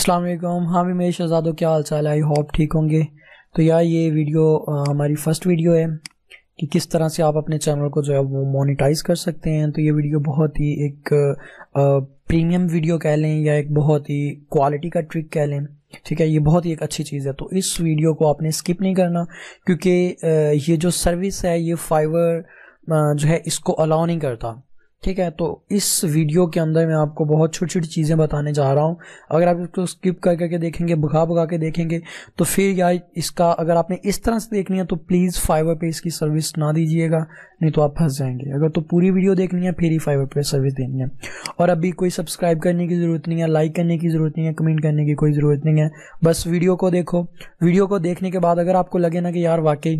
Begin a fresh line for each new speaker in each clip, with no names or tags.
अस्सलाम वालेकुम हाँ भी मेरे शहजादों क्या हाल चाल है आई होप ठीक होंगे तो यार ये वीडियो आ, हमारी फ़र्स्ट वीडियो है कि किस तरह से आप अपने चैनल को जो है वो मोनिटाइज कर सकते हैं तो ये वीडियो बहुत ही एक आ, प्रीमियम वीडियो कह लें या एक बहुत ही क्वालिटी का ट्रिक कह लें ठीक है ये बहुत ही एक अच्छी चीज़ है तो इस वीडियो को आपने स्किप नहीं करना क्योंकि ये जो सर्विस है ये फाइवर जो है इसको अलाउ नहीं करता ठीक है तो इस वीडियो के अंदर मैं आपको बहुत छोटी छोटी चीज़ें बताने जा रहा हूँ अगर आप इसको स्किप कर करके देखेंगे भगा भगा के देखेंगे तो फिर यार इसका अगर आपने इस तरह से देखनी है तो प्लीज़ फाइवर पे इसकी सर्विस ना दीजिएगा नहीं तो आप फंस जाएंगे अगर तो पूरी वीडियो देखनी है फिर ही फाइवर पे सर्विस देनी है और अभी कोई सब्सक्राइब करने की ज़रूरत नहीं है लाइक करने की ज़रूरत नहीं है कमेंट करने की कोई ज़रूरत नहीं है बस वीडियो को देखो वीडियो को देखने के बाद अगर आपको लगे ना कि यार वाकई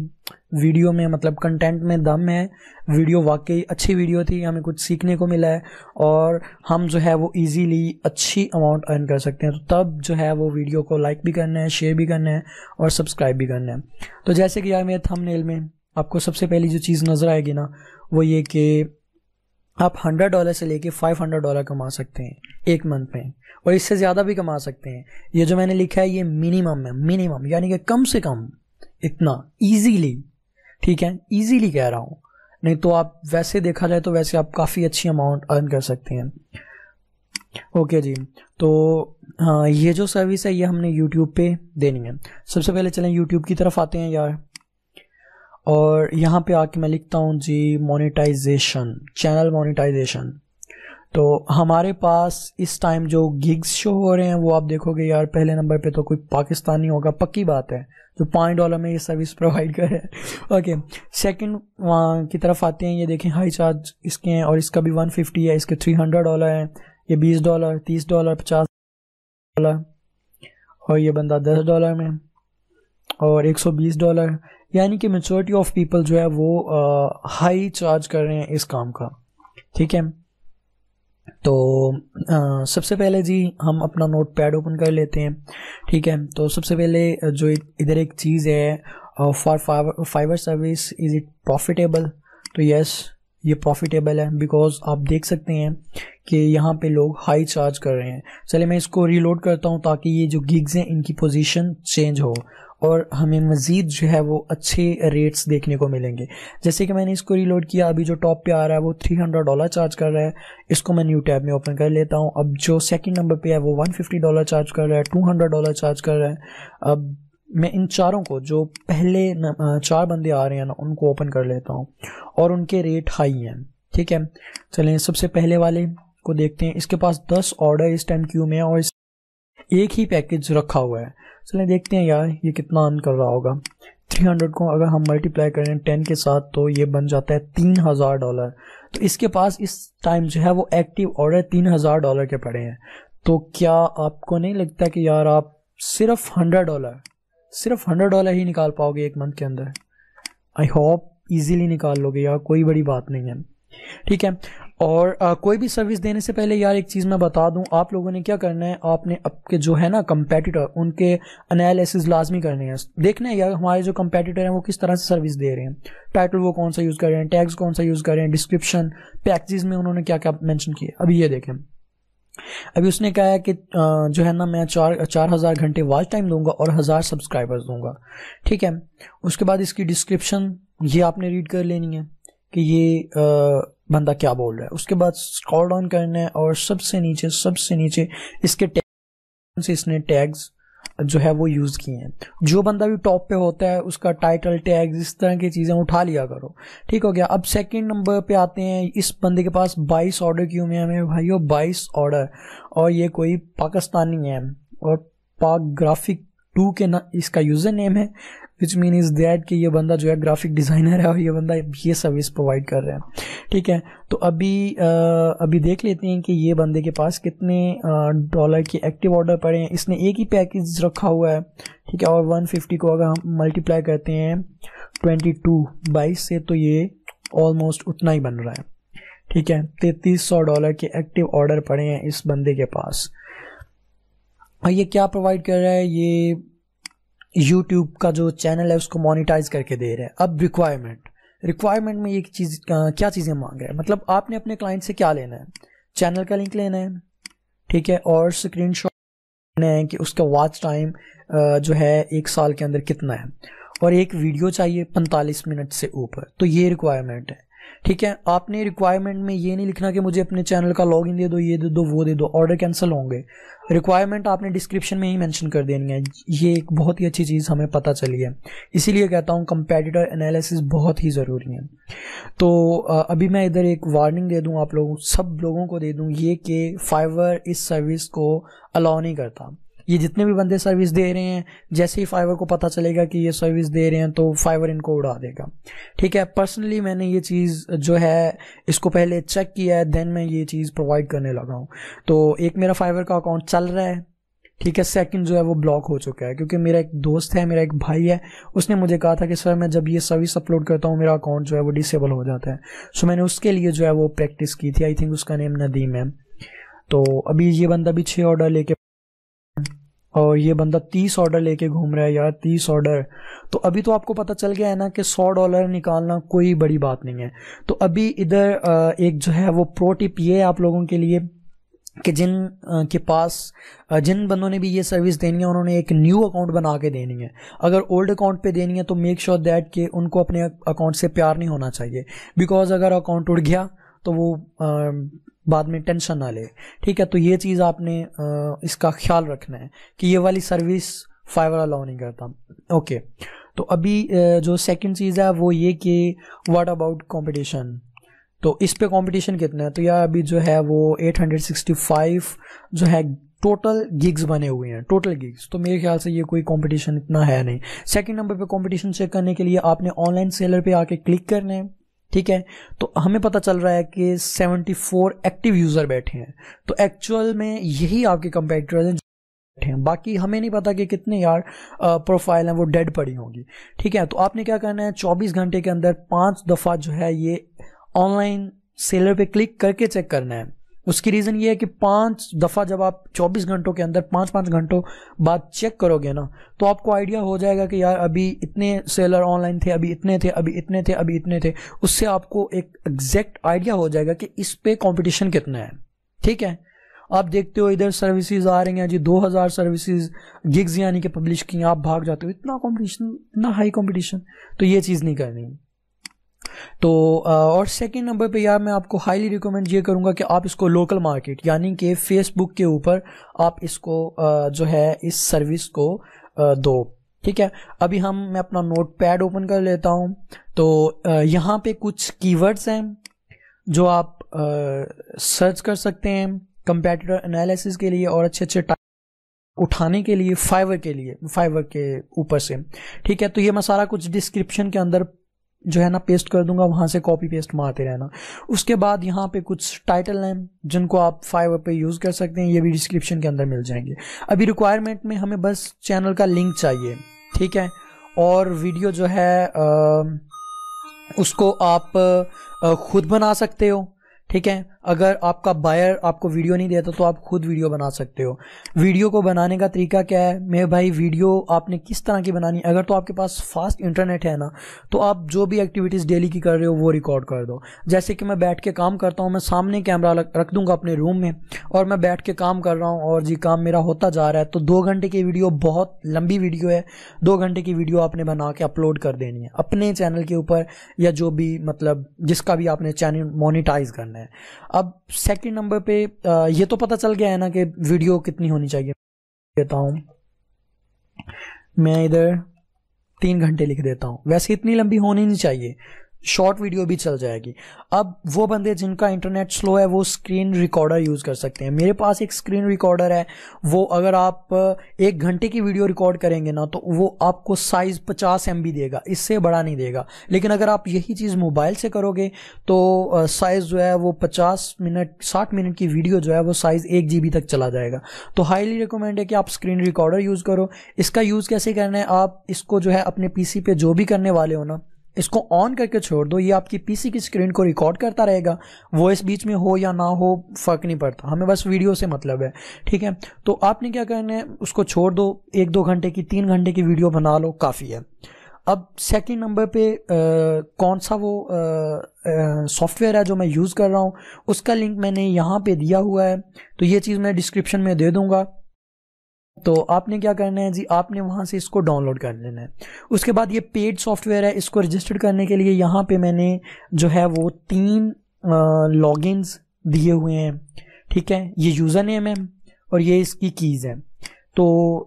वीडियो में मतलब कंटेंट में दम है वीडियो वाकई अच्छी वीडियो थी हमें कुछ सीखने को मिला है और हम जो है वो इजीली अच्छी अमाउंट अर्न कर सकते हैं तो तब जो है वो वीडियो को लाइक भी करना है शेयर भी करना है और सब्सक्राइब भी करना है तो जैसे कि यार मेरे थंबनेल में आपको सबसे पहली जो चीज़ नज़र आएगी ना वो ये कि आप हंड्रेड डॉलर से लेके फाइव हंड्रेड डॉलर कमा सकते हैं एक मंथ में और इससे ज़्यादा भी कमा सकते हैं ये जो मैंने लिखा है ये मिनिमम है मिनिमम यानी कि कम से कम इतना ईजीली ठीक है ईजीली कह रहा हूँ नहीं तो आप वैसे देखा जाए तो वैसे आप काफ़ी अच्छी अमाउंट अर्न कर सकते हैं ओके जी तो हाँ ये जो सर्विस है ये हमने यूट्यूब पे देनी है सबसे पहले चलें यूट्यूब की तरफ आते हैं यार और यहाँ पे आके मैं लिखता हूँ जी मोनेटाइजेशन चैनल मोनेटाइजेशन तो हमारे पास इस टाइम जो गिग्स शो हो रहे हैं वो आप देखोगे यार पहले नंबर पे तो कोई पाकिस्तानी होगा पक्की बात है जो पाँच डॉलर में ये सर्विस प्रोवाइड कर रहे हैं ओके सेकंड की तरफ आते हैं ये देखें हाई चार्ज इसके हैं और इसका भी 150 है इसके 300 डॉलर है ये 20 डॉलर 30 डॉलर 50 डॉलर और ये बंदा 10 डॉलर में और 120 डॉलर यानी कि मेजोरिटी ऑफ पीपल जो है वो हाई चार्ज कर रहे हैं इस काम का ठीक है तो आ, सबसे पहले जी हम अपना नोट पैड ओपन कर लेते हैं ठीक है तो सबसे पहले जो इधर एक चीज़ है for fiber service is it profitable तो यस ये प्रॉफिटेबल है बिकॉज आप देख सकते हैं कि यहाँ पे लोग हाई चार्ज कर रहे हैं चलिए मैं इसको रीलोड करता हूँ ताकि ये जो गिग्स हैं इनकी पोजीशन चेंज हो और हमें मज़ीद जो है वो अच्छे रेट्स देखने को मिलेंगे जैसे कि मैंने इसको रीलोड किया अभी जो टॉप पे आ रहा है वो थ्री हंड्रेड डॉलर चार्ज कर रहा है इसको मैं न्यू टैब में ओपन कर लेता हूँ अब जो सेकंड नंबर पे है वो वन फिफ्टी डॉलर चार्ज कर रहा है टू हंड्रेड डॉलर चार्ज कर रहा है अब मैं इन चारों को जो पहले चार बंदे आ रहे हैं ना उनको ओपन कर लेता हूँ और उनके रेट हाई हैं ठीक है चलें सबसे पहले वाले को देखते हैं इसके पास दस ऑर्डर इस टाइम क्यू में है और एक ही पैकेज रखा हुआ है चलें देखते हैं यार ये कितना अर्न कर रहा होगा 300 को अगर हम मल्टीप्लाई करें 10 के साथ तो ये बन जाता है 3000 डॉलर तो इसके पास इस टाइम जो है वो एक्टिव ऑर्डर 3000 डॉलर के पड़े हैं तो क्या आपको नहीं लगता कि यार आप सिर्फ 100 डॉलर सिर्फ 100 डॉलर ही निकाल पाओगे एक मंथ के अंदर आई होप ईजिली निकाल लोगे यार कोई बड़ी बात नहीं है ठीक है और आ, कोई भी सर्विस देने से पहले यार एक चीज़ मैं बता दूं आप लोगों ने क्या करना है आपने आपके जो है ना कंपेटिटर उनके अनालिसिस लाजमी करने हैं देखना है यार हमारे जो कंपेटिटर हैं वो किस तरह से सर्विस दे रहे हैं टाइटल वो कौन सा यूज़ कर रहे हैं टैग्स कौन सा यूज़ कर रहे हैं डिस्क्रिप्शन पैकेजेस में उन्होंने क्या क्या मैंशन किया अभी ये देखें अभी उसने कहा है कि जो है ना मैं चार चार हज़ार घंटे वॉच टाइम दूंगा और हज़ार सब्सक्राइबर्स दूंगा ठीक है उसके बाद इसकी डिस्क्रिप्शन ये आपने रीड कर लेनी है कि ये बंदा क्या बोल रहा है उसके बाद स्क्रॉल डाउन करना है और सबसे नीचे सबसे नीचे इसके टैग से इसने टैग्स जो है वो यूज़ किए हैं जो बंदा भी टॉप पे होता है उसका टाइटल टैग इस तरह की चीज़ें उठा लिया करो ठीक हो गया अब सेकंड नंबर पे आते हैं इस बंदे के पास 22 ऑर्डर क्यों में हमें भाई हो बाईस ऑर्डर और ये कोई पाकिस्तानी है और पाक ग्राफिक टू के ना इसका यूज़र नेम है विच मीन इज़ दैट कि ये बंदा जो है ग्राफिक डिज़ाइनर है और ये बंदा ये सर्विस प्रोवाइड कर रहे हैं ठीक है तो अभी आ, अभी देख लेते हैं कि ये बंदे के पास कितने डॉलर के एक्टिव ऑर्डर पड़े हैं इसने एक ही पैकेज रखा हुआ है ठीक है और 150 को अगर हम मल्टीप्लाई करते हैं 22 बाईस से तो ये ऑलमोस्ट उतना ही बन रहा है ठीक है तैतीस सौ डॉलर के एक्टिव ऑर्डर पड़े हैं इस बंदे के पास और ये क्या प्रोवाइड कर रहा है ये यूट्यूब का जो चैनल है उसको मोनिटाइज करके दे रहे हैं अब रिक्वायरमेंट रिक्वायरमेंट में ये चीज़ क्या चीज़ें मांग रहे हैं मतलब आपने अपने क्लाइंट से क्या लेना है चैनल का लिंक लेना है ठीक है और स्क्रीन लेना है कि उसका वॉच टाइम जो है एक साल के अंदर कितना है और एक वीडियो चाहिए पैंतालीस मिनट से ऊपर तो ये रिक्वायरमेंट है ठीक है आपने रिक्वायरमेंट में ये नहीं लिखना कि मुझे अपने चैनल का लॉगिन दे दो ये दे दो वो दे दो ऑर्डर कैंसिल होंगे रिक्वायरमेंट आपने डिस्क्रिप्शन में ही मेंशन कर देनी है ये एक बहुत ही अच्छी चीज़ हमें पता चली है इसीलिए कहता हूँ कंपेटिटर एनालिसिस बहुत ही ज़रूरी है तो अभी मैं इधर एक वार्निंग दे दूँ आप लोगों सब लोगों को दे दूँ ये कि फाइवर इस सर्विस को अलाउ नहीं करता ये जितने भी बंदे सर्विस दे रहे हैं जैसे ही फाइवर को पता चलेगा कि ये सर्विस दे रहे हैं तो फाइवर इनको उड़ा देगा ठीक है पर्सनली मैंने ये चीज़ जो है इसको पहले चेक किया है देन मैं ये चीज़ प्रोवाइड करने लगा हूँ तो एक मेरा फाइवर का अकाउंट चल रहा है ठीक है सेकंड जो है वो ब्लॉक हो चुका है क्योंकि मेरा एक दोस्त है मेरा एक भाई है उसने मुझे कहा था कि सर मैं जब ये सर्विस अपलोड करता हूँ मेरा अकाउंट जो है वो डिसेबल हो जाता है सो मैंने उसके लिए जो है वो प्रैक्टिस की थी आई थिंक उसका नेम नदीम है तो अभी ये बंदा भी छः ऑर्डर लेके और ये बंदा तीस ऑर्डर लेके घूम रहा है यार तीस ऑर्डर तो अभी तो आपको पता चल गया है ना कि सौ डॉलर निकालना कोई बड़ी बात नहीं है तो अभी इधर एक जो है वो प्रो टिप ये आप लोगों के लिए कि जिन के पास जिन बंदों ने भी ये सर्विस देनी है उन्होंने एक न्यू अकाउंट बना के देनी है अगर ओल्ड अकाउंट पे देनी है तो मेक श्योर दैट कि उनको अपने अकाउंट से प्यार नहीं होना चाहिए बिकॉज अगर अकाउंट उड़ गया तो वो बाद में टेंशन ना ले ठीक है तो ये चीज़ आपने इसका ख्याल रखना है कि ये वाली सर्विस फाइवर अलाउ नहीं करता ओके तो अभी जो सेकंड चीज़ है वो ये कि व्हाट अबाउट कंपटीशन तो इस पे कंपटीशन कितना है तो यार अभी जो है वो 865 जो है टोटल गिग्स बने हुए हैं टोटल गिग्स तो मेरे ख्याल से ये कोई कंपटीशन इतना है नहीं सेकंड नंबर पे कंपटीशन चेक करने के लिए आपने ऑनलाइन सेलर पे आके क्लिक करना है ठीक है तो हमें पता चल रहा है कि 74 एक्टिव यूज़र बैठे हैं तो एक्चुअल में यही आपके कंपेटर हैं बैठे हैं बाकी हमें नहीं पता कि कितने यार प्रोफाइल हैं वो डेड पड़ी होंगी ठीक है तो आपने क्या करना है 24 घंटे के अंदर पांच दफ़ा जो है ये ऑनलाइन सेलर पे क्लिक करके चेक करना है उसकी रीज़न ये है कि पाँच दफ़ा जब आप 24 घंटों के अंदर पाँच पाँच घंटों बाद चेक करोगे ना तो आपको आइडिया हो जाएगा कि यार अभी इतने सेलर ऑनलाइन थे अभी इतने थे अभी इतने थे अभी इतने थे उससे आपको एक एग्जैक्ट आइडिया हो जाएगा कि इस पे कॉम्पिटिशन कितना है ठीक है आप देखते हो इधर सर्विसेज आ रही हैं जी 2000 सर्विसेज गिग्स यानी कि पब्लिश की आप भाग जाते हो इतना कंपटीशन इतना हाई कंपटीशन तो ये चीज़ नहीं करनी है तो और सेकंड नंबर पे यार मैं आपको हाईली रिकमेंड ये करूँगा कि आप इसको लोकल मार्केट यानी कि फेसबुक के ऊपर आप इसको जो है इस सर्विस को दो ठीक है अभी हम मैं अपना नोट पैड ओपन कर लेता हूँ तो यहाँ पे कुछ कीवर्ड्स हैं जो आप सर्च कर सकते हैं कंपेटिटर एनालिसिस के लिए और अच्छे अच्छे उठाने के लिए फाइवर के लिए फाइवर के ऊपर से ठीक है तो ये मैं सारा कुछ डिस्क्रिप्शन के अंदर जो है ना पेस्ट कर दूंगा वहां से कॉपी पेस्ट मारते रहना उसके बाद यहाँ पे कुछ टाइटल हैं जिनको आप फाइव पे यूज़ कर सकते हैं ये भी डिस्क्रिप्शन के अंदर मिल जाएंगे अभी रिक्वायरमेंट में हमें बस चैनल का लिंक चाहिए ठीक है और वीडियो जो है आ, उसको आप खुद बना सकते हो ठीक है अगर आपका बायर आपको वीडियो नहीं देता तो आप खुद वीडियो बना सकते हो वीडियो को बनाने का तरीका क्या है मेरे भाई वीडियो आपने किस तरह की बनानी अगर तो आपके पास फास्ट इंटरनेट है ना तो आप जो भी एक्टिविटीज़ डेली की कर रहे हो वो रिकॉर्ड कर दो जैसे कि मैं बैठ के काम करता हूँ मैं सामने कैमरा रख दूंगा अपने रूम में और मैं बैठ के काम कर रहा हूँ और जी काम मेरा होता जा रहा है तो दो घंटे की वीडियो बहुत लंबी वीडियो है दो घंटे की वीडियो आपने बना के अपलोड कर देनी है अपने चैनल के ऊपर या जो भी मतलब जिसका भी आपने चैनल मोनिटाइज करना है अब सेकंड नंबर पे ये तो पता चल गया है ना कि वीडियो कितनी होनी चाहिए देता हूँ मैं इधर तीन घंटे लिख देता हूँ वैसे इतनी लंबी होनी नहीं चाहिए शॉर्ट वीडियो भी चल जाएगी अब वो बंदे जिनका इंटरनेट स्लो है वो स्क्रीन रिकॉर्डर यूज़ कर सकते हैं मेरे पास एक स्क्रीन रिकॉर्डर है वो अगर आप एक घंटे की वीडियो रिकॉर्ड करेंगे ना तो वो आपको साइज़ पचास एम देगा इससे बड़ा नहीं देगा लेकिन अगर आप यही चीज़ मोबाइल से करोगे तो साइज़ जो है वो पचास मिनट साठ मिनट की वीडियो जो है वो साइज़ एक जी तक चला जाएगा तो हाईली रिकमेंड है कि आप स्क्रीन रिकॉर्डर यूज़ करो इसका यूज़ कैसे करना है आप इसको जो है अपने पी पे जो भी करने वाले हो ना इसको ऑन करके छोड़ दो ये आपकी पीसी की स्क्रीन को रिकॉर्ड करता रहेगा वॉइस बीच में हो या ना हो फर्क नहीं पड़ता हमें बस वीडियो से मतलब है ठीक है तो आपने क्या करना है उसको छोड़ दो एक दो घंटे की तीन घंटे की वीडियो बना लो काफ़ी है अब सेकंड नंबर पे आ, कौन सा वो सॉफ्टवेयर है जो मैं यूज़ कर रहा हूँ उसका लिंक मैंने यहाँ पे दिया हुआ है तो ये चीज़ मैं डिस्क्रिप्शन में दे दूँगा तो आपने क्या करना है जी आपने वहां से इसको डाउनलोड कर लेना है उसके बाद ये पेड सॉफ्टवेयर है इसको रजिस्टर्ड करने के लिए यहाँ पे मैंने जो है वो तीन लॉगिन्स दिए हुए हैं ठीक है ये यूज़र नेम है और ये इसकी कीज़ है तो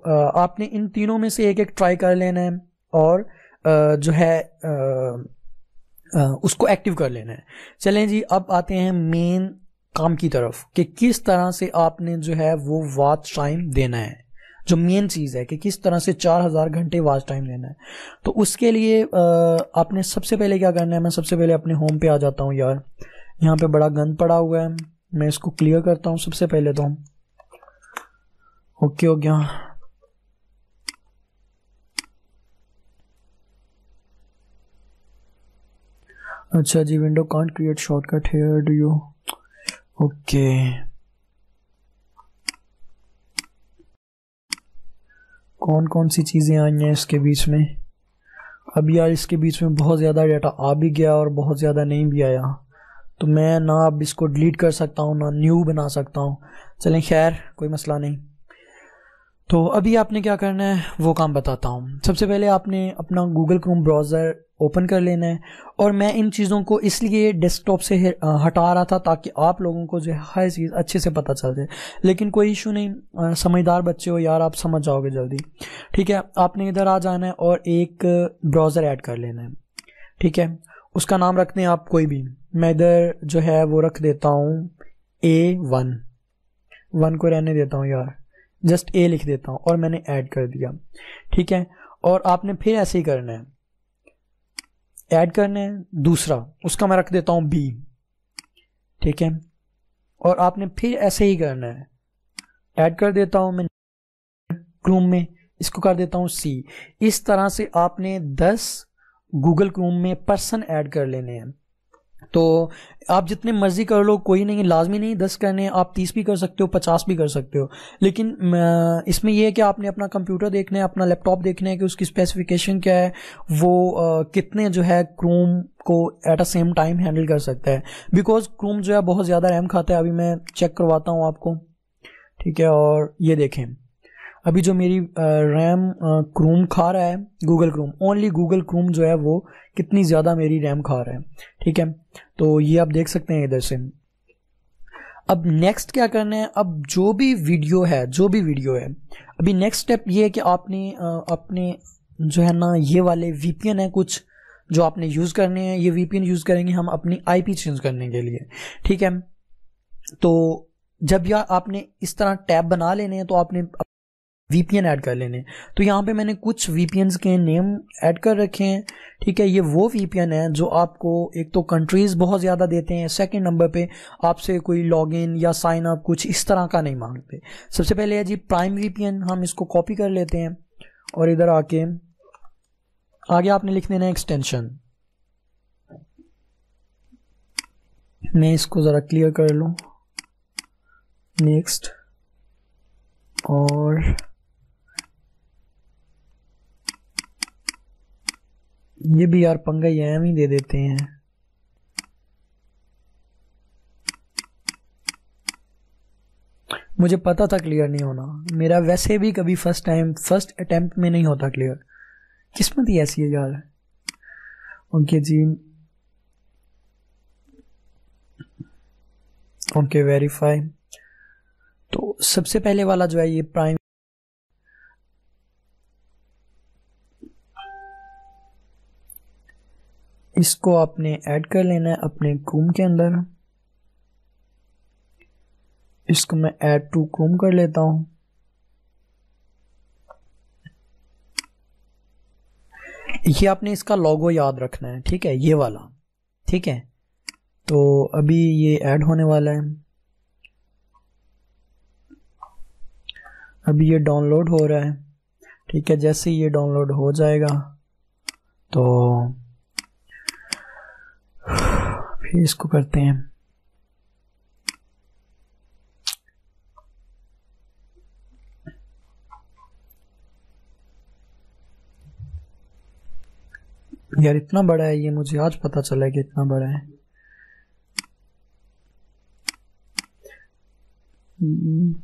आ, आपने इन तीनों में से एक एक ट्राई कर लेना है और आ, जो है आ, उसको एक्टिव कर लेना है चलें जी अब आते हैं मेन काम की तरफ कि किस तरह से आपने जो है वो वात शाइम देना है जो मेन चीज़ है कि किस तरह से 4000 घंटे वाच टाइम लेना है तो उसके लिए आपने सबसे पहले क्या करना है मैं सबसे पहले अपने होम पे आ जाता हूँ यार यहाँ पे बड़ा गंद पड़ा हुआ है मैं इसको क्लियर करता हूँ सबसे पहले तो ओके हो गया अच्छा जी window can't create shortcut here do you okay कौन कौन सी चीज़ें आई हैं इसके बीच में अब यार इसके बीच में बहुत ज़्यादा डाटा आ भी गया और बहुत ज़्यादा नहीं भी आया तो मैं ना अब इसको डिलीट कर सकता हूँ ना न्यू बना सकता हूँ चलें खैर कोई मसला नहीं तो अभी आपने क्या करना है वो काम बताता हूँ सबसे पहले आपने अपना गूगल क्रोम ब्राउज़र ओपन कर लेना है और मैं इन चीज़ों को इसलिए डेस्कटॉप से हटा रहा था ताकि आप लोगों को जो हर चीज़ अच्छे से पता चल जाए लेकिन कोई इशू नहीं समझदार बच्चे हो यार आप समझ जाओगे जल्दी ठीक है आपने इधर आ जाना है और एक ब्राउज़र ऐड कर लेना है ठीक है उसका नाम रखते हैं आप कोई भी मैं इधर जो है वो रख देता हूँ ए वन वन को रहने देता हूँ यार जस्ट ए लिख देता हूँ और मैंने ऐड कर दिया ठीक है और आपने फिर ऐसे ही करना है ऐड करना है दूसरा उसका मैं रख देता हूँ बी ठीक है और आपने फिर ऐसे ही करना है ऐड कर देता हूँ मैं क्रोम में इसको कर देता हूँ सी इस तरह से आपने 10 गूगल क्रोम में पर्सन ऐड कर लेने हैं तो आप जितने मर्जी कर लो कोई नहीं लाजमी नहीं दस करने आप तीस भी कर सकते हो पचास भी कर सकते हो लेकिन इसमें यह है कि आपने अपना कंप्यूटर देखना है अपना लैपटॉप देखना है कि उसकी स्पेसिफिकेशन क्या है वो आ, कितने जो है क्रोम को at a same time handle कर सकता है बिकॉज क्रोम जो है बहुत ज़्यादा रैम खाता है अभी मैं चेक करवाता हूँ आपको ठीक है और ये देखें अभी जो मेरी रैम क्रोम खा रहा है Google Chrome only Google Chrome जो है वो कितनी ज़्यादा मेरी रैम खा रहा है ठीक है तो ये आप देख सकते हैं इधर से अब नेक्स्ट क्या करना है अब जो भी वीडियो है जो भी वीडियो है अभी नेक्स्ट स्टेप ये है कि आपने अपने जो है ना ये वाले वी है कुछ जो आपने यूज़ करने हैं ये वी यूज़ करेंगे हम अपनी आई चेंज करने के लिए ठीक है तो जब या आपने इस तरह टैब बना लेने हैं तो आपने वीपीएन ऐड कर लेने तो यहाँ पे मैंने कुछ वीपीएन के नेम ऐड कर रखे हैं ठीक है ये वो वीपीएन है जो आपको एक तो कंट्रीज़ बहुत ज़्यादा देते हैं सेकंड नंबर पे आपसे कोई लॉगिन या साइन अप कुछ इस तरह का नहीं मांगते सबसे पहले है जी प्राइम वीपीएन हम इसको कॉपी कर लेते हैं और इधर आके आगे आपने लिख देना एक्सटेंशन मैं इसको ज़रा क्लियर कर लूँ नेक्स्ट और ये भी यार पंगा एम ही दे देते हैं मुझे पता था क्लियर नहीं होना मेरा वैसे भी कभी फर्स्ट टाइम फर्स्ट अटेम्प्ट में नहीं होता क्लियर किस्मत ही ऐसी है यार ओके जी ओके वेरीफाई तो सबसे पहले वाला जो है ये प्राइम इसको आपने ऐड कर लेना है अपने क्रूम के अंदर इसको मैं ऐड टू क्रूम कर लेता हूँ ये आपने इसका लोगो याद रखना है ठीक है ये वाला ठीक है तो अभी ये ऐड होने वाला है अभी ये डाउनलोड हो रहा है ठीक है जैसे ये डाउनलोड हो जाएगा तो फिर इसको करते हैं यार इतना बड़ा है ये मुझे आज पता चला है कि इतना बड़ा है हम्म,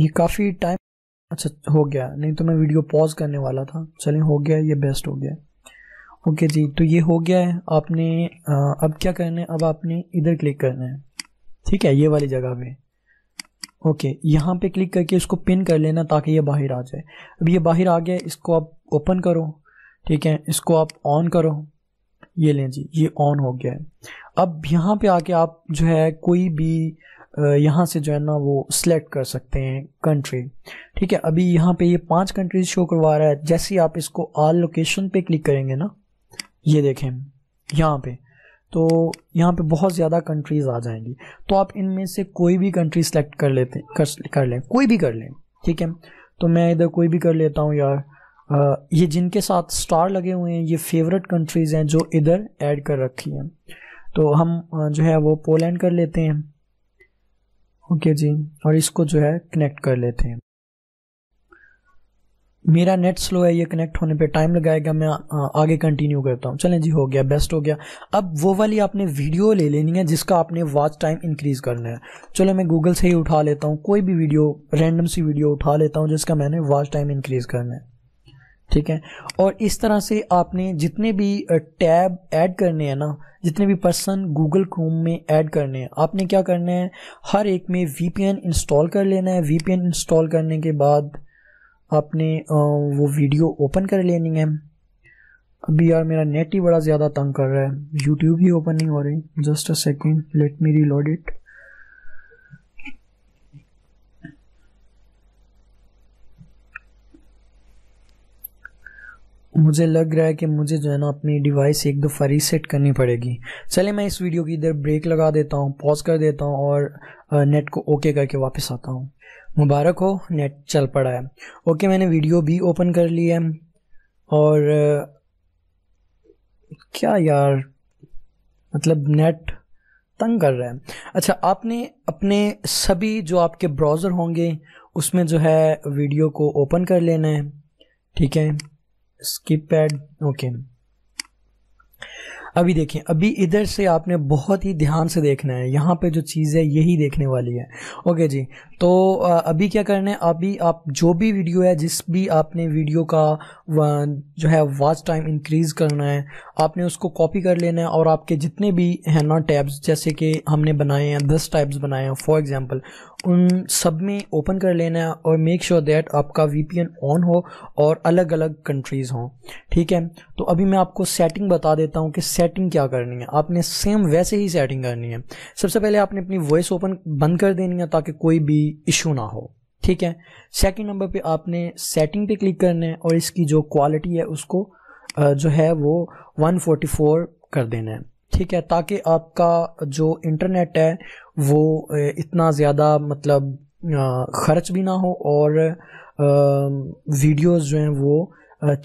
ये काफ़ी टाइम अच्छा हो गया नहीं तो मैं वीडियो पॉज करने वाला था चलिए हो गया ये बेस्ट हो गया ओके जी तो ये हो गया है आपने आ, अब क्या करना है अब आपने इधर क्लिक करना है ठीक है ये वाली जगह पे ओके यहाँ पे क्लिक करके इसको पिन कर लेना ताकि ये बाहर आ जाए अब ये बाहर आ गया इसको आप ओपन करो ठीक है इसको आप ऑन करो ये लें जी ये ऑन हो गया है अब यहाँ पे आके आप जो है कोई भी यहाँ से जो है ना वो सिलेक्ट कर सकते हैं कंट्री ठीक है अभी यहाँ पे ये पांच कंट्रीज शो करवा रहा है जैसे ही आप इसको आल लोकेशन पे क्लिक करेंगे ना ये देखें यहाँ पे तो यहाँ पे बहुत ज़्यादा कंट्रीज़ आ जाएंगी तो आप इनमें से कोई भी कंट्री सेलेक्ट कर लेते कर, कर लें कोई भी कर लें ठीक है तो मैं इधर कोई भी कर लेता हूँ यार आ, ये जिनके साथ स्टार लगे हुए हैं ये फेवरेट कंट्रीज़ हैं जो इधर ऐड कर रखी हैं तो हम जो है वो पोलैंड कर लेते हैं ओके जी और इसको जो है कनेक्ट कर लेते हैं मेरा नेट स्लो है ये कनेक्ट होने पे टाइम लगाएगा मैं आगे कंटिन्यू करता हूँ चलें जी हो गया बेस्ट हो गया अब वो वाली आपने वीडियो ले लेनी है जिसका आपने वॉच टाइम इंक्रीज़ करना है चलो मैं गूगल से ही उठा लेता हूँ कोई भी वीडियो रैंडम सी वीडियो उठा लेता हूँ जिसका मैंने वॉच टाइम इंक्रीज़ करना है ठीक है और इस तरह से आपने जितने भी टैब ऐड करने हैं ना जितने भी पर्सन गूगल क्रोम में ऐड करने हैं आपने क्या करना है हर एक में वी इंस्टॉल कर लेना है वी इंस्टॉल करने के बाद आपने वो वीडियो ओपन कर लेनी है अभी यार मेरा नेट ही बड़ा ज़्यादा तंग कर रहा है यूट्यूब ही ओपन नहीं हो रही just a second let me reload it मुझे लग रहा है कि मुझे जो है ना अपनी डिवाइस एक दफ़ा रीसेट करनी पड़ेगी चले मैं इस वीडियो की इधर ब्रेक लगा देता हूँ पॉज कर देता हूँ और नेट को ओके करके वापस आता हूँ मुबारक हो नेट चल पड़ा है ओके मैंने वीडियो भी ओपन कर ली है और क्या यार मतलब नेट तंग कर रहा है अच्छा आपने अपने सभी जो आपके ब्राउज़र होंगे उसमें जो है वीडियो को ओपन कर लेना है ठीक है स्किप पैड ओके अभी देखें अभी इधर से आपने बहुत ही ध्यान से देखना है यहाँ पे जो चीज़ है यही देखने वाली है ओके जी तो अभी क्या करना है अभी आप जो भी वीडियो है जिस भी आपने वीडियो का जो है वॉच टाइम इंक्रीज़ करना है आपने उसको कॉपी कर लेना है और आपके जितने भी है ना टैब्स जैसे कि हमने बनाए हैं दस टैब्स बनाए हैं फॉर एग्ज़ाम्पल उन सब में ओपन कर लेना है और मेक श्योर दैट आपका वी ऑन हो और अलग अलग कंट्रीज़ हों ठीक है तो अभी मैं आपको सेटिंग बता देता हूँ कि सेटिंग क्या करनी है आपने सेम वैसे ही सेटिंग करनी है सबसे पहले आपने अपनी वॉइस ओपन बंद कर देनी है ताकि कोई भी इशू ना हो ठीक है सेकेंड नंबर पर आपने सेटिंग पे क्लिक करना है और इसकी जो क्वालिटी है उसको जो है वो वन कर देना है ठीक है ताकि आपका जो इंटरनेट है वो इतना ज़्यादा मतलब ख़र्च भी ना हो और वीडियोस जो हैं वो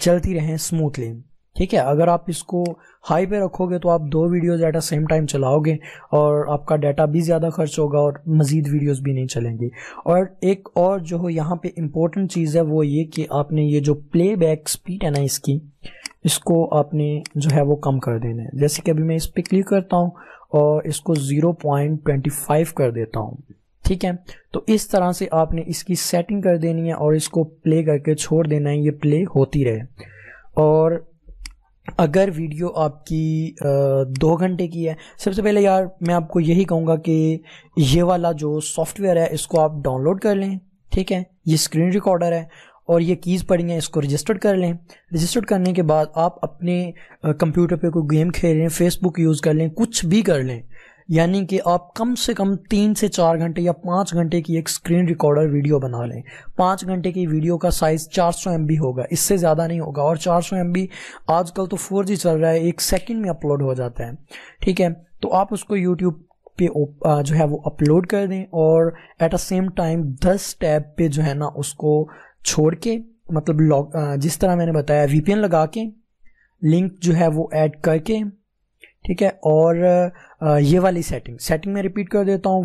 चलती रहें स्मूथली ठीक है अगर आप इसको हाई पे रखोगे तो आप दो videos at a same time चलाओगे और आपका डाटा भी ज़्यादा खर्च होगा और मज़ीद वीडियोस भी नहीं चलेंगी और एक और जो हो यहाँ पे इम्पोर्टेंट चीज़ है वो ये कि आपने ये जो प्लेबैक स्पीड है ना इसकी इसको आपने जो है वो कम कर देना है जैसे कि अभी मैं इस पर क्लिक करता हूँ और इसको 0.25 कर देता हूँ ठीक है तो इस तरह से आपने इसकी सेटिंग कर देनी है और इसको प्ले करके छोड़ देना है ये प्ले होती रहे और अगर वीडियो आपकी दो घंटे की है सबसे पहले यार मैं आपको यही कहूँगा कि ये वाला जो सॉफ्टवेयर है इसको आप डाउनलोड कर लें ठीक है ये स्क्रीन रिकॉर्डर है और ये कीज़ पड़ी हैं इसको रजिस्टर्ड कर लें रजिस्टर्ड करने के बाद आप अपने कंप्यूटर पे कोई गेम खेल लें फेसबुक यूज़ कर लें कुछ भी कर लें यानी कि आप कम से कम तीन से चार घंटे या पाँच घंटे की एक स्क्रीन रिकॉर्डर वीडियो बना लें पाँच घंटे की वीडियो का साइज़ 400 सौ होगा इससे ज़्यादा नहीं होगा और 400 सौ आजकल तो 4G चल रहा है एक सेकंड में अपलोड हो जाता है ठीक है तो आप उसको यूट्यूब पे जो है वो अपलोड कर दें और एट अ सेम टाइम दस टैब पे जो है ना उसको छोड़ के मतलब लॉग जिस तरह मैंने बताया वीपीएन लगा के लिंक जो है वो ऐड करके ठीक है और ये वाली सेटिंग सेटिंग में रिपीट कर देता हूँ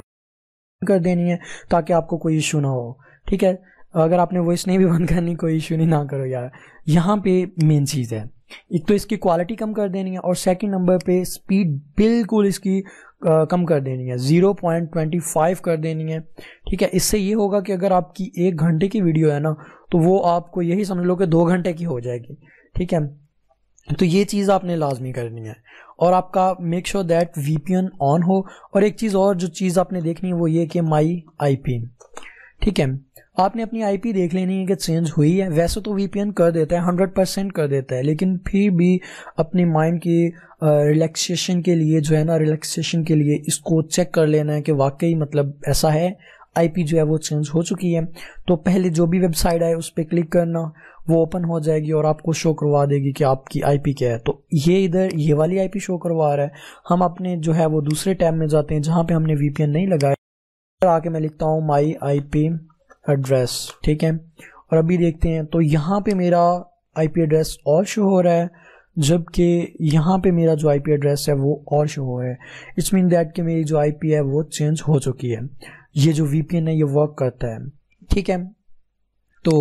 कर देनी है ताकि आपको कोई इशू ना हो ठीक है अगर आपने वॉइस नहीं भी बंद करनी कोई इशू नहीं ना करो यार यहाँ पे मेन चीज़ है एक तो इसकी क्वालिटी कम कर देनी है और सेकंड नंबर पे स्पीड बिल्कुल इसकी कम कर देनी है 0.25 कर देनी है ठीक है इससे ये होगा कि अगर आपकी एक घंटे की वीडियो है ना तो वो आपको यही समझ लो कि दो घंटे की हो जाएगी ठीक है तो ये चीज़ आपने लाजमी करनी है और आपका make sure that V on हो और एक चीज़ और जो चीज़ आपने देखनी है वो ये कि माई आई ठीक है आपने अपनी आईपी देख लेनी है कि चेंज हुई है वैसे तो वीपीएन कर देता है हंड्रेड परसेंट कर देता है लेकिन फिर भी अपने माइंड की रिलैक्सेशन के लिए जो है ना रिलैक्सेशन के लिए इसको चेक कर लेना है कि वाकई मतलब ऐसा है आईपी जो है वो चेंज हो चुकी है तो पहले जो भी वेबसाइट आए उस पर क्लिक करना वो ओपन हो जाएगी और आपको शो करवा देगी कि आपकी आईपी क्या है तो ये इधर ये वाली आईपी शो करवा रहा है हम अपने जो है वो दूसरे टैब में जाते हैं जहाँ पे हमने वीपीएन नहीं लगाया आके मैं लिखता हूँ माई आई पी एड्रेस ठीक है और अभी देखते हैं तो यहाँ पे मेरा आईपी एड्रेस और शो हो रहा है जबकि यहाँ पे मेरा जो आईपी एड्रेस है वो और शो हो रहा है इट्स मीन दैट कि मेरी जो आईपी है वो चेंज हो चुकी है ये जो वीपीएन है ये वर्क करता है ठीक है तो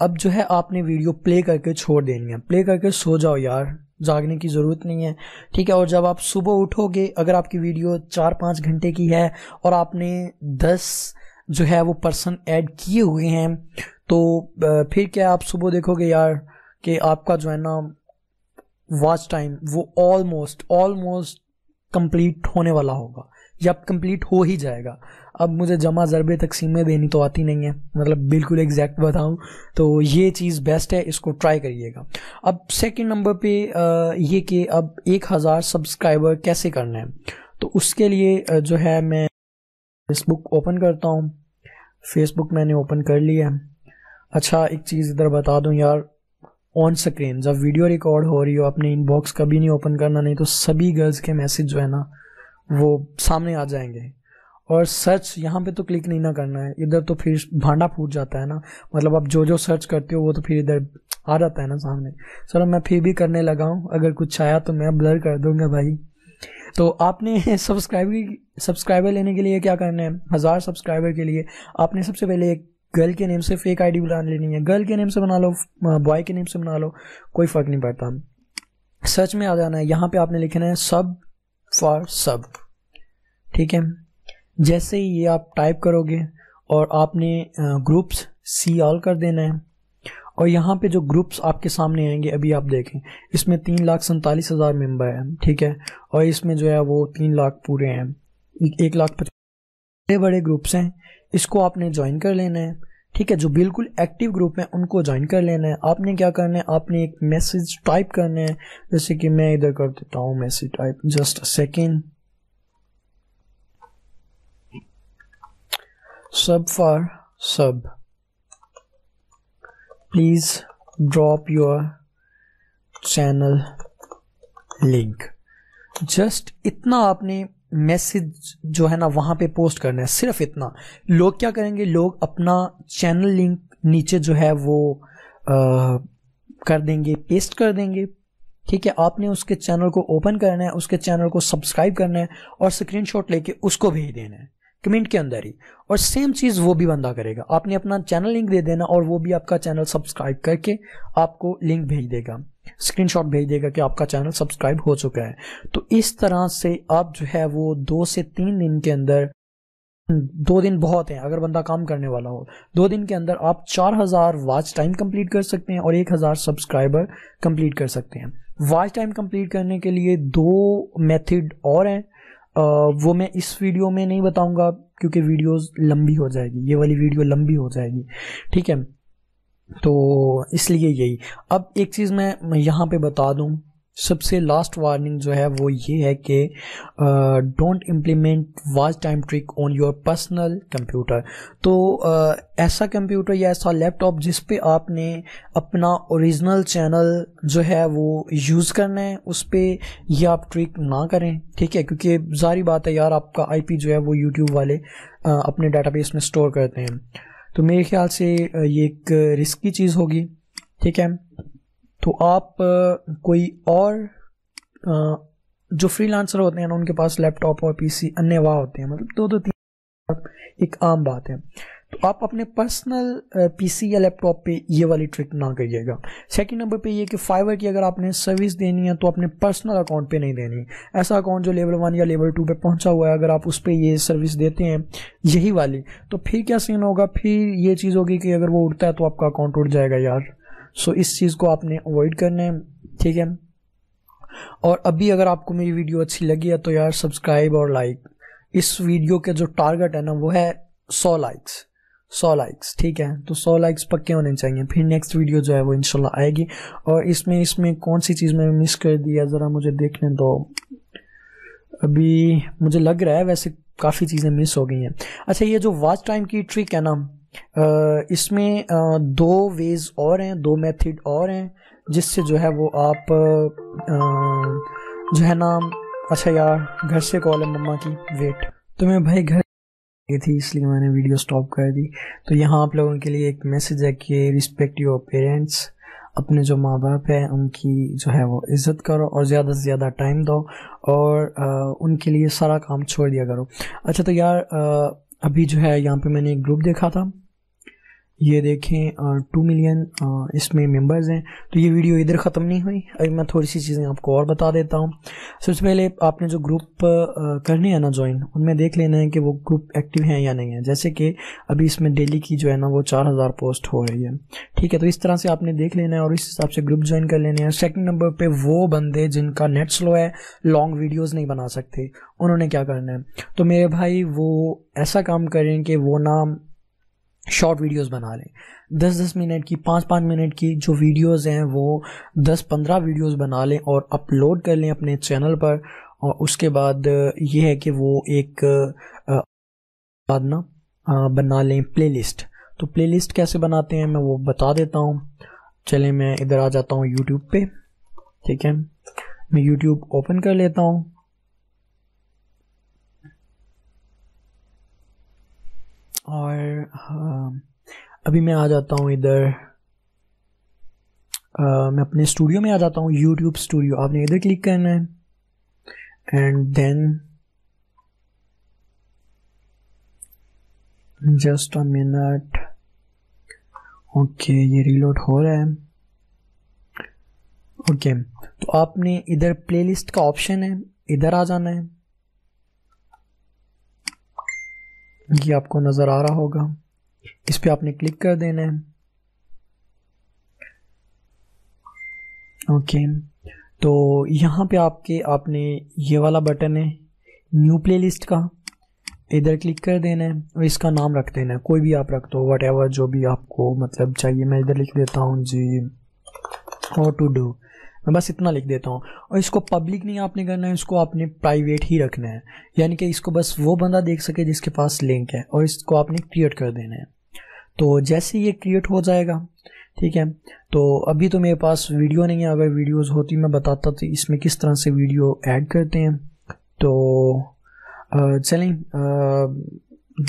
अब जो है आपने वीडियो प्ले करके छोड़ देनी है प्ले करके सो जाओ यार जागने की ज़रूरत नहीं है ठीक है और जब आप सुबह उठोगे अगर आपकी वीडियो चार पाँच घंटे की है और आपने दस जो है वो पर्सन ऐड किए हुए हैं तो फिर क्या आप सुबह देखोगे यार कि आपका जो है ना वॉच टाइम वो ऑलमोस्ट ऑलमोस्ट कंप्लीट होने वाला होगा या कंप्लीट हो ही जाएगा अब मुझे जमा ज़रबे तकसीमें देनी तो आती नहीं है मतलब बिल्कुल एग्जैक्ट बताऊं तो ये चीज़ बेस्ट है इसको ट्राई करिएगा अब सेकंड नंबर पे ये कि अब एक हज़ार सब्सक्राइबर कैसे करना है तो उसके लिए जो है मैं फेसबुक ओपन करता हूँ फेसबुक मैंने ओपन कर लिया है अच्छा एक चीज़ इधर बता दूँ यार ऑन स्क्रीन जब वीडियो रिकॉर्ड हो रही हो अपने इनबॉक्स कभी नहीं ओपन करना नहीं तो सभी गर्ल्स के मैसेज जो है ना वो सामने आ जाएंगे और सर्च यहाँ पे तो क्लिक नहीं ना करना है इधर तो फिर भांडा फूट जाता है ना मतलब आप जो जो सर्च करते हो वो तो फिर इधर आ जाता है ना सामने चलो मैं फिर भी करने लगा हूँ अगर कुछ आया तो मैं ब्लर कर दूंगा भाई तो आपने सब्सक्राइबर सब्सक्राइबर लेने के लिए क्या करना है हज़ार सब्सक्राइबर के लिए आपने सबसे पहले एक गर्ल के नेम से फेक आईडी बना लेनी है गर्ल के नेम से बना लो बॉय के नेम से बना लो कोई फ़र्क नहीं पड़ता सर्च में आ जाना है यहाँ पे आपने लिखना है सब फॉर सब ठीक है जैसे ही ये आप टाइप करोगे और आपने ग्रुप्स सी ऑल कर देना है और यहाँ पे जो ग्रुप्स आपके सामने आएंगे अभी आप देखें इसमें तीन लाख सैंतालीस हज़ार मेम्बर हैं ठीक है और इसमें जो है वो तीन लाख पूरे हैं एक लाख पचास बड़े बड़े ग्रुप्स हैं इसको आपने ज्वाइन कर लेना है ठीक है जो बिल्कुल एक्टिव ग्रुप हैं उनको ज्वाइन कर लेना है आपने क्या करना है आपने एक मैसेज टाइप करना है जैसे कि मैं इधर कर देता हूँ message type just a second sub for sub please drop your channel link जस्ट इतना आपने मैसेज जो है ना वहाँ पे पोस्ट करना है सिर्फ इतना लोग क्या करेंगे लोग अपना चैनल लिंक नीचे जो है वो आ, कर देंगे पेस्ट कर देंगे ठीक है आपने उसके चैनल को ओपन करना है उसके चैनल को सब्सक्राइब करना है और स्क्रीनशॉट लेके उसको भेज देना है कमेंट के अंदर ही और सेम चीज़ वो भी बंदा करेगा आपने अपना चैनल लिंक दे देना और वो भी आपका चैनल सब्सक्राइब करके आपको लिंक भेज देगा स्क्रीनशॉट भेज देगा कि आपका चैनल सब्सक्राइब हो चुका है तो इस तरह से आप जो है वो दो से तीन दिन के अंदर दो दिन बहुत हैं अगर बंदा काम करने वाला हो दो दिन के अंदर आप चार हजार वाच टाइम कंप्लीट कर सकते हैं और एक हजार सब्सक्राइबर कंप्लीट कर सकते हैं वाच टाइम कंप्लीट करने के लिए दो मेथड और हैं वो मैं इस वीडियो में नहीं बताऊंगा क्योंकि वीडियोस लंबी हो जाएगी ये वाली वीडियो लंबी हो जाएगी ठीक है तो इसलिए यही अब एक चीज़ मैं यहाँ पे बता दूँ सबसे लास्ट वार्निंग जो है वो ये है कि don't implement watch time trick on your personal computer तो uh, ऐसा कंप्यूटर या ऐसा लैपटॉप जिस पे आपने अपना ओरिजिनल चैनल जो है वो यूज़ करना है उस पर यह आप ट्रिक ना करें ठीक है क्योंकि जारी बात है यार आपका आईपी जो है वो यूट्यूब वाले uh, अपने डेटाबेस में स्टोर करते हैं तो मेरे ख्याल से ये एक रिस्की चीज़ होगी ठीक है तो आप कोई और जो फ्रीलांसर होते हैं ना उनके पास लैपटॉप और पीसी अन्य वाह होते हैं मतलब दो दो तीन एक आम बात है तो आप अपने पर्सनल पीसी या लैपटॉप पे ये वाली ट्रिक ना करिएगा सेकंड नंबर पे ये कि फाइवर की अगर आपने सर्विस देनी है तो अपने पर्सनल अकाउंट पे नहीं देनी ऐसा अकाउंट जो लेवल वन या लेवल टू पे पहुंचा हुआ है अगर आप उस पर ये सर्विस देते हैं यही वाली तो फिर क्या सीन होगा फिर ये चीज़ होगी कि अगर वो उड़ता है तो आपका अकाउंट उड़ जाएगा यार सो इस चीज़ को आपने अवॉइड करना है ठीक है और अभी अगर आपको मेरी वीडियो अच्छी लगी है तो यार सब्सक्राइब और लाइक इस वीडियो के जो टारगेट है ना वो है सौ लाइक्स सौ लाइक्स ठीक है तो सौ लाइक्स पक्के होने चाहिए फिर नेक्स्ट वीडियो जो है वो इनशाला आएगी और इसमें इसमें कौन सी चीज़ मैंने मिस कर दिया ज़रा मुझे देखने दो अभी मुझे लग रहा है वैसे काफ़ी चीज़ें मिस हो गई हैं अच्छा ये जो वाच टाइम की ट्रिक है ना इसमें दो वेज और हैं दो मेथड और हैं जिससे जो है वो आप जो है ना अच्छा यार घर से कॉल है मम्मा की वेट तो मैं भाई घर गई थी इसलिए मैंने वीडियो स्टॉप कर दी तो यहाँ आप लोगों के लिए एक मैसेज है कि रिस्पेक्ट योर पेरेंट्स अपने जो माँ बाप हैं उनकी जो है वो इज़्ज़त करो और ज़्यादा से ज़्यादा टाइम दो और आ, उनके लिए सारा काम छोड़ दिया करो अच्छा तो यार आ, अभी जो है यहाँ पे मैंने एक ग्रुप देखा था ये देखें टू मिलियन इसमें मेंबर्स हैं तो ये वीडियो इधर ख़त्म नहीं हुई अभी मैं थोड़ी सी चीज़ें आपको और बता देता हूँ सबसे पहले आपने जो ग्रुप करने हैं ना ज्वाइन उनमें देख लेना है कि वो ग्रुप एक्टिव हैं या नहीं है जैसे कि अभी इसमें डेली की जो है ना वो चार हज़ार पोस्ट हो रही है ठीक है तो इस तरह से आपने देख लेना है और इस हिसाब से ग्रुप ज्वाइन कर लेने हैं सेकेंड नंबर पर वो बंदे जिनका नेट स्लो है लॉन्ग वीडियोज़ नहीं बना सकते उन्होंने क्या करना है तो मेरे भाई वो ऐसा काम करें कि वो ना शॉर्ट वीडियोस बना लें दस दस मिनट की पाँच पाँच मिनट की जो वीडियोस हैं वो दस पंद्रह वीडियोस बना लें और अपलोड कर लें अपने चैनल पर और उसके बाद ये है कि वो एक बाद ना बना लें प्लेलिस्ट तो प्लेलिस्ट कैसे बनाते हैं मैं वो बता देता हूँ चलें मैं इधर आ जाता हूँ यूट्यूब पे ठीक है मैं यूट्यूब ओपन कर लेता हूँ और हाँ, अभी मैं आ जाता हूँ इधर मैं अपने स्टूडियो में आ जाता हूँ यूट्यूब स्टूडियो आपने इधर क्लिक करना है and then just a minute okay ये रीलोड हो रहा है ओके okay, तो आपने इधर प्लेलिस्ट का ऑप्शन है इधर आ जाना है ये आपको नज़र आ रहा होगा इस पर आपने क्लिक कर देना है ओके तो यहाँ पे आपके आपने ये वाला बटन है न्यू प्लेलिस्ट का इधर क्लिक कर देना है और इसका नाम रख देना है कोई भी आप रख दो वट जो भी आपको मतलब चाहिए मैं इधर लिख देता हूँ जी हाउ टू डू मैं बस इतना लिख देता हूँ और इसको पब्लिक नहीं आपने करना है इसको आपने प्राइवेट ही रखना है यानी कि इसको बस वो बंदा देख सके जिसके पास लिंक है और इसको आपने क्रिएट कर देना है तो जैसे ये क्रिएट हो जाएगा ठीक है तो अभी तो मेरे पास वीडियो नहीं है अगर वीडियोस होती मैं बताता तो इसमें किस तरह से वीडियो ऐड करते हैं तो चलें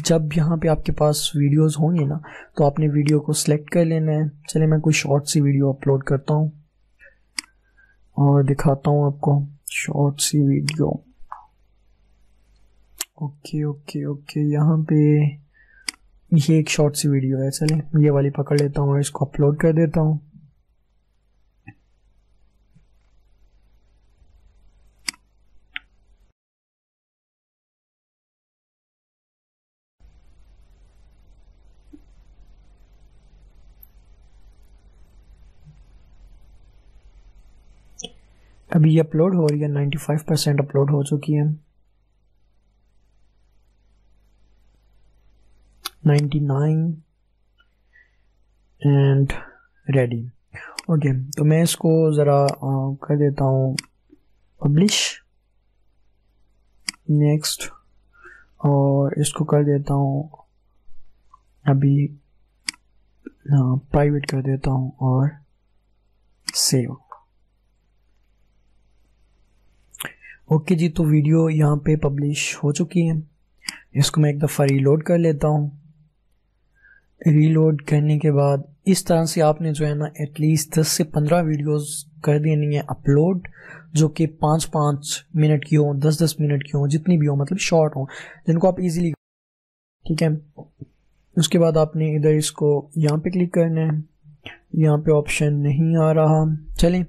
जब यहाँ पे आपके पास वीडियोस होंगे ना तो आपने वीडियो को सिलेक्ट कर लेना है चलें मैं कोई शॉर्ट सी वीडियो अपलोड करता हूँ और दिखाता हूँ आपको शॉर्ट सी वीडियो ओके ओके ओके यहाँ पे ये एक शॉर्ट सी वीडियो है चले ये वाली पकड़ लेता हूँ और इसको अपलोड कर देता हूँ अभी अपलोड हो रही है नाइन्टी फाइव परसेंट अपलोड हो चुकी है ninety nine and ready okay तो मैं इसको ज़रा कर देता हूँ पब्लिश नेक्स्ट और इसको कर देता हूँ अभी प्राइवेट कर देता हूँ और सेव ओके okay जी तो वीडियो यहाँ पे पब्लिश हो चुकी है इसको मैं एक दफ़ा रीलोड कर लेता हूँ रीलोड करने के बाद इस तरह से आपने जो है ना एटलीस्ट दस से पंद्रह वीडियोस कर देनी है अपलोड जो कि पाँच पाँच मिनट की हो दस दस मिनट की हो जितनी भी हो मतलब शॉर्ट हो जिनको आप इजीली ठीक है उसके बाद आपने इधर इसको यहाँ पे क्लिक करना है यहाँ पे ऑप्शन नहीं आ रहा चलें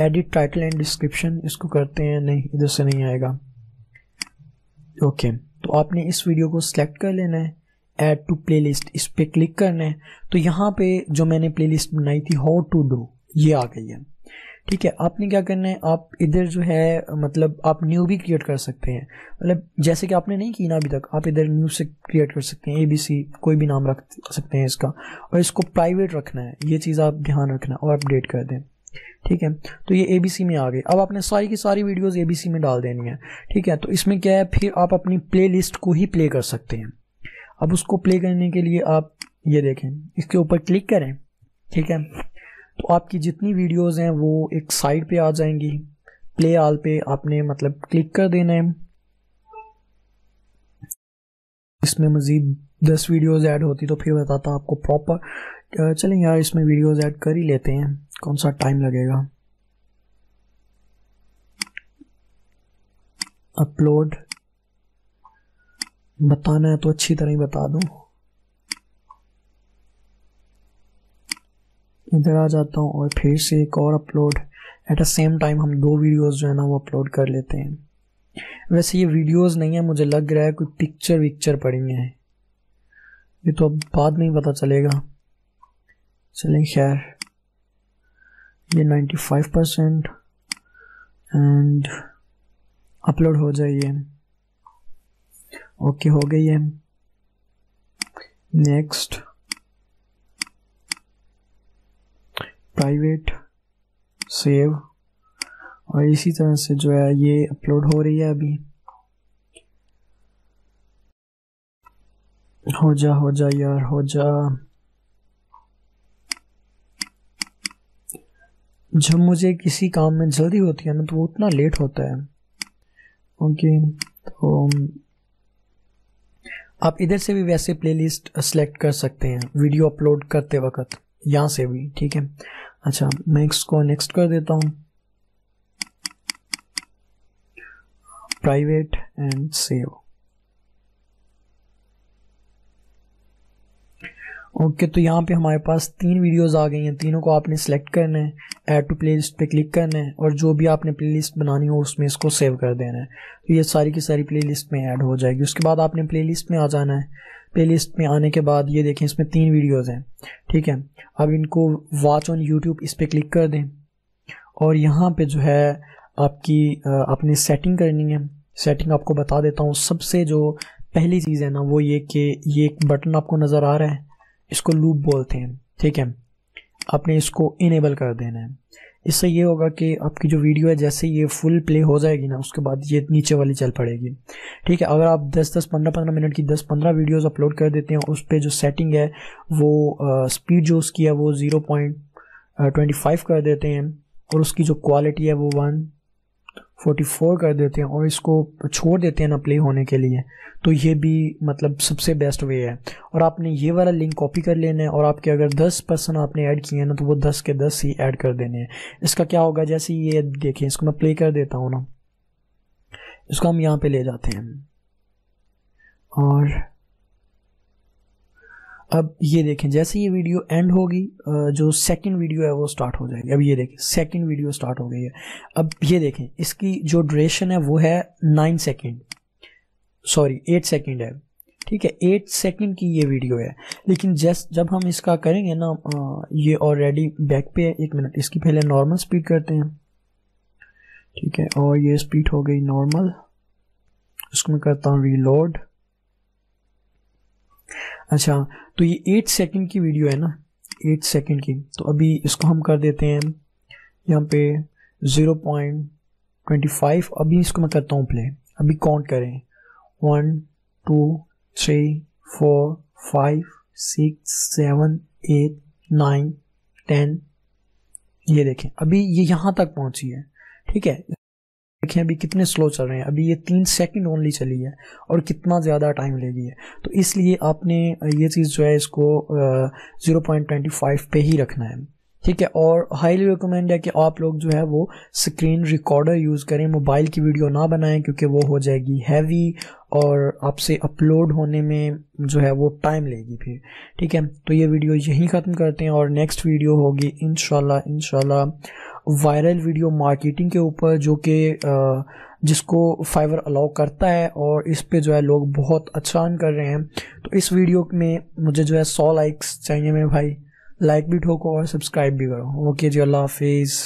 एडिट टाइटल एंड डिस्क्रिप्शन इसको करते हैं नहीं इधर से नहीं आएगा ओके okay, तो आपने इस वीडियो को सिलेक्ट कर लेना है ऐड टू प्लेलिस्ट इस पर क्लिक करना है तो यहाँ पे जो मैंने प्लेलिस्ट बनाई थी हाउ टू डू ये आ गई है ठीक है आपने क्या करना है आप इधर जो है मतलब आप न्यू भी क्रिएट कर सकते हैं मतलब जैसे कि आपने नहीं की ना अभी तक आप इधर न्यू से क्रिएट कर सकते हैं ए बी सी कोई भी नाम रख सकते हैं इसका और इसको प्राइवेट रखना है ये चीज़ आप ध्यान रखना और अपडेट कर दें ठीक है तो ये एबीसी में आ गई अब आपने सारी की सारी वीडियोस एबीसी में डाल देनी है ठीक है तो इसमें क्या है फिर आप अपनी प्ले को ही प्ले कर सकते हैं अब उसको प्ले करने के लिए आप ये देखें इसके ऊपर क्लिक करें ठीक है तो आपकी जितनी वीडियोस हैं वो एक साइड पे आ जाएंगी प्ले आल पे आपने मतलब क्लिक कर देना है इसमें मज़ीद दस वीडियोज़ ऐड होती तो फिर बताता आपको प्रॉपर चलें यार इसमें वीडियोस ऐड कर ही लेते हैं कौन सा टाइम लगेगा अपलोड बताना है तो अच्छी तरह ही बता दूं इधर आ जाता हूँ और फिर से एक और upload at the same time हम दो वीडियोस जो है ना वो अपलोड कर लेते हैं वैसे ये वीडियोस नहीं है मुझे लग रहा है कोई पिक्चर विक्चर पड़ी है ये तो अब बाद में ही पता चलेगा selling here ये 95 परसेंट एंड अपलोड हो जाइए ओके हो गई है नेक्स्ट प्राइवेट सेव और इसी तरह से जो है ये अपलोड हो रही है अभी हो जा हो जा यार हो जा जब मुझे किसी काम में जल्दी होती है ना तो वो उतना लेट होता है ओके तो um, आप इधर से भी वैसे प्लेलिस्ट सेलेक्ट कर सकते हैं वीडियो अपलोड करते वक्त यहाँ से भी ठीक है अच्छा मैं इसको नेक्स्ट कर देता हूँ प्राइवेट एंड सेव ओके तो यहाँ पे हमारे पास तीन वीडियोस आ गई हैं तीनों को आपने सेलेक्ट करना है ऐड टू प्लेलिस्ट पे क्लिक करना है और जो भी आपने प्लेलिस्ट बनानी हो उसमें इसको सेव कर देना है तो ये सारी की सारी प्लेलिस्ट में ऐड हो जाएगी उसके बाद आपने प्लेलिस्ट में आ जाना है प्लेलिस्ट में आने के बाद ये देखें इसमें तीन वीडियोज़ हैं ठीक है अब इनको वॉच ऑन यूट्यूब इस पर क्लिक कर दें और यहाँ पर जो है आपकी आपने सेटिंग करनी है सेटिंग आपको बता देता हूँ सबसे जो पहली चीज़ है ना वो ये कि ये एक बटन आपको नज़र आ रहा है इसको लूप बोलते हैं ठीक है आपने इसको इनेबल कर देना है इससे ये होगा कि आपकी जो वीडियो है जैसे ये फुल प्ले हो जाएगी ना उसके बाद ये नीचे वाली चल पड़ेगी ठीक है अगर आप 10 10 15 15 मिनट की 10 15 वीडियोस अपलोड कर देते हैं उस पर जो सेटिंग है वो स्पीड जो उसकी है वो ज़ीरो पॉइंट ट्वेंटी फाइव कर देते हैं और उसकी जो क्वालिटी है वो वन 44 कर देते हैं और इसको छोड़ देते हैं ना प्ले होने के लिए तो ये भी मतलब सबसे बेस्ट वे है और आपने ये वाला लिंक कॉपी कर लेना है और आपके अगर 10 पर्सन आपने ऐड किए हैं ना तो वो 10 के 10 ही ऐड कर देने हैं इसका क्या होगा जैसे ये देखें इसको मैं प्ले कर देता हूँ ना इसको हम यहाँ पर ले जाते हैं और अब ये देखें जैसे ये वीडियो एंड होगी जो सेकंड वीडियो है वो स्टार्ट हो जाएगी अब ये देखें सेकंड वीडियो स्टार्ट हो गई है अब ये देखें इसकी जो ड्यूरेशन है वो है nine second sorry eight second है ठीक है एट सेकंड की ये वीडियो है लेकिन जैस जब हम इसका करेंगे ना ये ऑलरेडी बैक पे है एक मिनट इसकी पहले नॉर्मल स्पीड करते हैं ठीक है और ये स्पीड हो गई नॉर्मल इसको मैं करता हूँ रीलोड अच्छा तो ये एट सेकेंड की वीडियो है ना एट सेकेंड की तो अभी इसको हम कर देते हैं यहाँ पे ज़ीरो पॉइंट ट्वेंटी फाइव अभी इसको मैं करता हूँ प्ले अभी काउंट करें one two three four five six seven eight nine ten ये देखें अभी ये यहाँ तक पहुँची है ठीक है देखें अभी कितने स्लो चल रहे हैं अभी ये तीन सेकंड ओनली चली है और कितना ज़्यादा टाइम ले है तो इसलिए आपने ये चीज़ जो है इसको ज़ीरो पॉइंट ट्वेंटी फाइव पे ही रखना है ठीक है और हाईली रिकमेंड है कि आप लोग जो है वो स्क्रीन रिकॉर्डर यूज़ करें मोबाइल की वीडियो ना बनाएं क्योंकि वो हो जाएगी हैवी और आपसे अपलोड होने में जो है वो टाइम लेगी फिर ठीक है तो ये वीडियो यहीं ख़त्म करते हैं और नेक्स्ट वीडियो होगी इन शाला वायरल वीडियो मार्केटिंग के ऊपर जो कि जिसको फाइवर अलाउ करता है और इस पे जो है लोग बहुत अच्छा अर्न कर रहे हैं तो इस वीडियो में मुझे जो है सौ लाइक्स चाहिए मेरे भाई लाइक भी ठोको और सब्सक्राइब भी करो ओके जी अल्लाह हाफिज़